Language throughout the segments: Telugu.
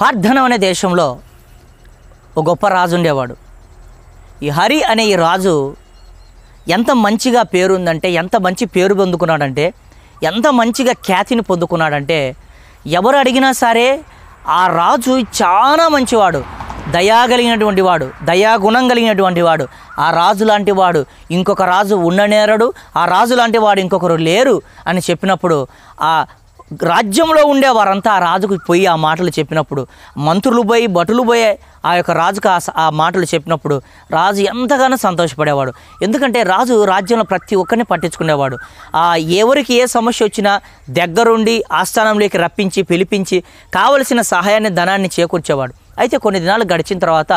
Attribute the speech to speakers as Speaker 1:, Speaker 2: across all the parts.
Speaker 1: పార్థనం అనే దేశంలో ఒక గొప్ప రాజు ఉండేవాడు ఈ హరి అనే ఈ రాజు ఎంత మంచిగా పేరుందంటే ఎంత మంచి పేరు పొందుకున్నాడంటే ఎంత మంచిగా ఖ్యాతిని పొందుకున్నాడంటే ఎవరు అడిగినా సరే ఆ రాజు చాలా మంచివాడు దయా కలిగినటువంటి వాడు దయాగుణం కలిగినటువంటి వాడు ఆ రాజు లాంటి వాడు ఇంకొక రాజు ఉండనేరడు ఆ రాజు లాంటి వాడు ఇంకొకరు లేరు అని చెప్పినప్పుడు ఆ రాజ్యంలో ఉండే వారంతా ఆ రాజుకు పోయి ఆ మాటలు చెప్పినప్పుడు మంత్రులు పోయి భటులు పోయే ఆ యొక్క రాజుకు ఆ మాటలు చెప్పినప్పుడు రాజు ఎంతగానో సంతోషపడేవాడు ఎందుకంటే రాజు రాజ్యంలో ప్రతి ఒక్కరిని పట్టించుకునేవాడు ఆ ఎవరికి ఏ సమస్య వచ్చినా దగ్గరుండి ఆస్థానంలోకి రప్పించి పిలిపించి కావలసిన సహాయాన్ని ధనాన్ని చేకూర్చేవాడు అయితే కొన్ని దినాలు గడిచిన తర్వాత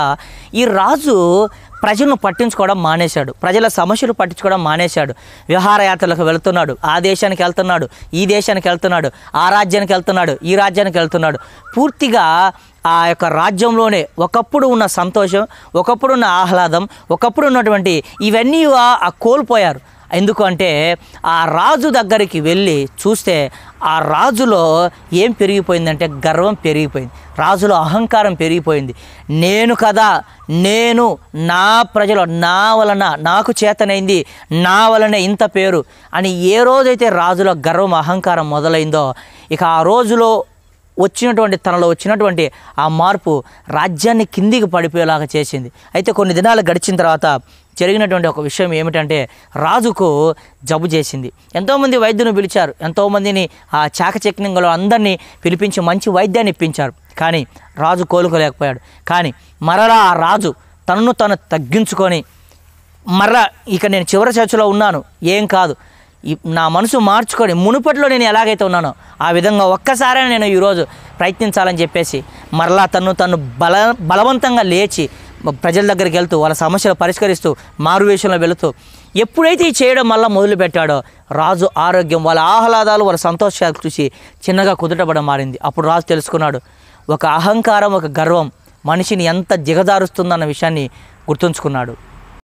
Speaker 1: ఈ రాజు ప్రజలను పట్టించుకోవడం మానేశాడు ప్రజల సమస్యలు పట్టించుకోవడం మానేశాడు విహారయాత్రలకు వెళ్తున్నాడు ఆ దేశానికి వెళ్తున్నాడు ఈ దేశానికి వెళ్తున్నాడు ఆ రాజ్యానికి వెళ్తున్నాడు ఈ రాజ్యానికి వెళ్తున్నాడు పూర్తిగా ఆ యొక్క రాజ్యంలోనే ఒకప్పుడు ఉన్న సంతోషం ఒకప్పుడు ఉన్న ఆహ్లాదం ఒకప్పుడు ఉన్నటువంటి ఇవన్నీ కోల్పోయారు ఎందుకు అంటే ఆ రాజు దగ్గరికి వెళ్ళి చూస్తే ఆ రాజులో ఏం పెరిగిపోయిందంటే గర్వం పెరిగిపోయింది రాజులో అహంకారం పెరిగిపోయింది నేను కదా నేను నా ప్రజలు నా వలన నాకు చేతనైంది నా వలన ఇంత పేరు అని ఏ రోజైతే రాజులో గర్వం అహంకారం మొదలైందో ఇక ఆ రోజులో వచ్చినటువంటి తనలో వచ్చినటువంటి ఆ మార్పు రాజ్యాన్ని కిందికి పడిపోయేలాగా చేసింది అయితే కొన్ని దినాలు గడిచిన తర్వాత జరిగినటువంటి ఒక విషయం ఏమిటంటే రాజుకు జబ్బు చేసింది ఎంతోమంది వైద్యుని పిలిచారు ఎంతోమందిని ఆ చాకచక్యంలో అందరినీ పిలిపించి మంచి వైద్యాన్ని ఇప్పించారు కానీ రాజు కోలుకోలేకపోయాడు కానీ మరలా ఆ రాజు తనను తను తగ్గించుకొని మరలా ఇక నేను చివరి చర్చలో ఉన్నాను ఏం కాదు నా మనసు మార్చుకొని మునుపట్లో నేను ఎలాగైతే ఉన్నానో ఆ విధంగా ఒక్కసారే నేను ఈరోజు ప్రయత్నించాలని చెప్పేసి మరలా తను తను బల బలవంతంగా లేచి ప్రజల దగ్గరికి వెళ్తూ వాళ్ళ సమస్యలు పరిష్కరిస్తూ మారు వేషంలో వెళుతూ ఎప్పుడైతే ఈ చేయడం వల్ల మొదలు పెట్టాడో రాజు ఆరోగ్యం వాళ్ళ ఆహ్లాదాలు వాళ్ళ సంతోషాలు చూసి చిన్నగా కుదుటపడం మారింది అప్పుడు రాజు తెలుసుకున్నాడు ఒక అహంకారం ఒక గర్వం మనిషిని ఎంత దిగజారుస్తుందన్న విషయాన్ని గుర్తుంచుకున్నాడు